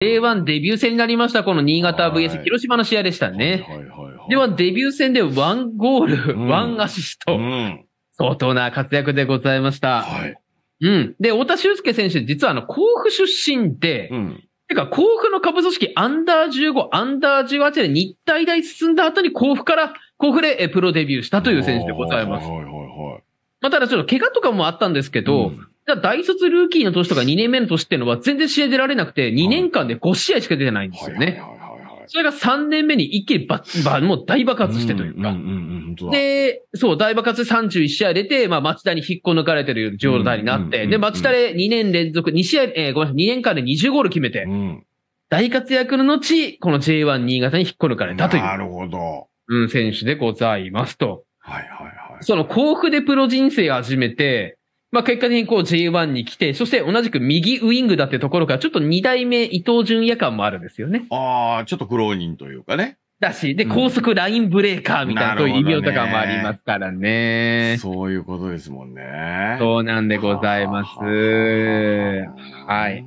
J1 デビュー戦になりました、この新潟 VS 広島の試合でしたね。はいはいはいでは、デビュー戦で1ゴール、ワン1アシスト、うん。相当な活躍でございました。はい、うん。で、太田修介選手、実はあの、甲府出身で、うん、てか、甲府の下部組織、アンダー15、アンダー18で日体大進んだ後に甲府から、甲府でプロデビューしたという選手でございます。はいはいはいはい、まあ、ただちょっと怪我とかもあったんですけど、うん大卒ルーキーの年とか2年目の年っていうのは全然試合出られなくて、2年間で5試合しか出てないんですよね。それが3年目に一気にば、ば、もう大爆発してというか。で、そう、大爆発31試合出て、まあ、町田に引っこ抜かれてる状態になって、で、町田で2年連続、2試合、えー、ごめんなさい、2年間で20ゴール決めて、うん、大活躍の後、この J1 新潟に引っこ抜かれたという。なるほど。うん、選手でございますと。はいはいはい。その、甲府でプロ人生を始めて、まあ、結果的にこう J1 に来て、そして同じく右ウィングだってところから、ちょっと2代目伊藤淳也感もあるんですよね。ああ、ちょっと苦労人というかね。だし、で、高速ラインブレーカーみたいな、そういう異名とかもありますからね。そういうことですもんね。そうなんでございます。はい。